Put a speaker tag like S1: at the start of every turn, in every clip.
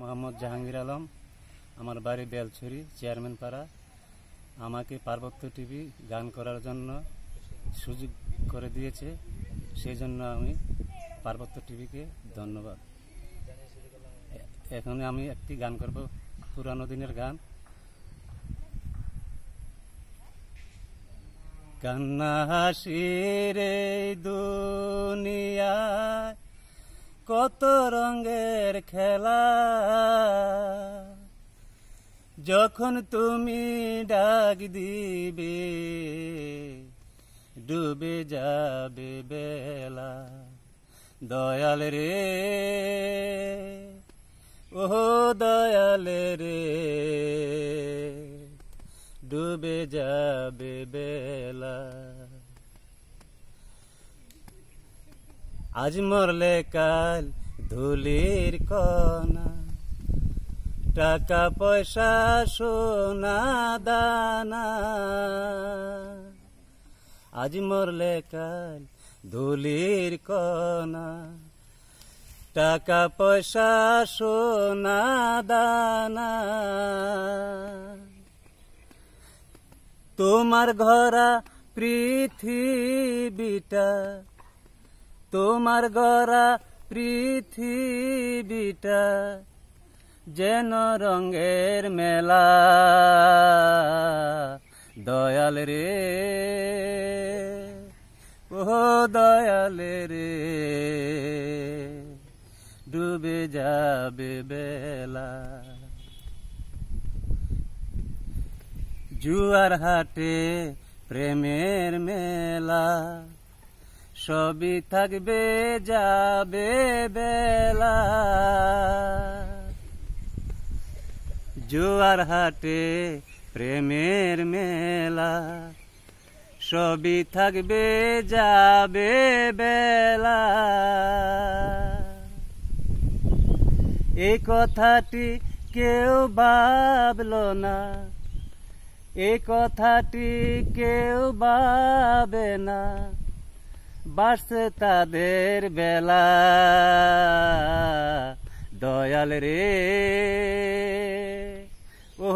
S1: মোহাম্মদ জাহাঙ্গীর আলম আমার বাড়ি বেলছড়ি চেয়ারম্যান পাড়া আমাকে পার্বত্য টিভি গান করার জন্য সুযোগ করে দিয়েছে সেই জন্য আমি পার্বত্য টিভিকে ধন্যবাদ এখন আমি একটি গান করব পুরানো দিনের গান কান্না হাসির দুনিয়া কত রঙের খেলা যখন তুমি ডাক দিবে ডুবে যাবে বেলা দয়াল রে ও দয়াল রে ডুবে যাবে বেলা আজ মরলে কাল ধুলির কনা টাকা পয়সা সোনা দানা আজ মরলে কাল ধুলির কনা টাকা পয়সা সোনা দানা তোমার ঘরা পৃথিবীটা তোমার গড়া পৃথিবীটা যেন রঙের মেলা দয়াল রে ও দয়াল রে ডুবে যাবে বেলা জুয়ার হাটে প্রেমের মেলা সবই থাকবে যাবে বেলা জোয়ার হাটে প্রেমের মেলা সবই থাকবে যাবে বেলা এই কথাটি কেউ ভাবল না এই কথাটি কেউ ভাবে না বাড়ছে তাদের বেলা দয়াল রে ও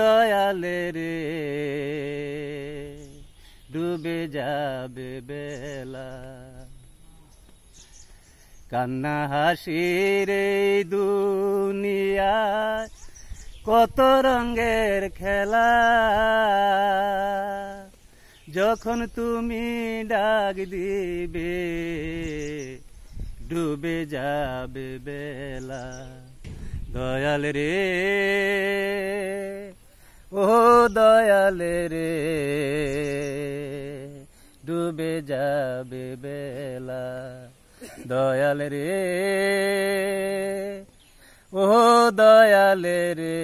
S1: দয়াল রে ডুবে যাবে বেলা কান্না হাসির রে দুনিয়া কত রঙের খেলা যখন তুমি ডাক দিবে ডুবে যাবে বেলা দয়াল রে ও দয়াল রে ডুবে যাবে বেলা দয়াল রে ও দয়াল রে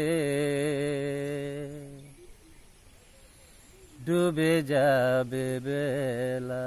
S1: ডুবে যাবে বেলা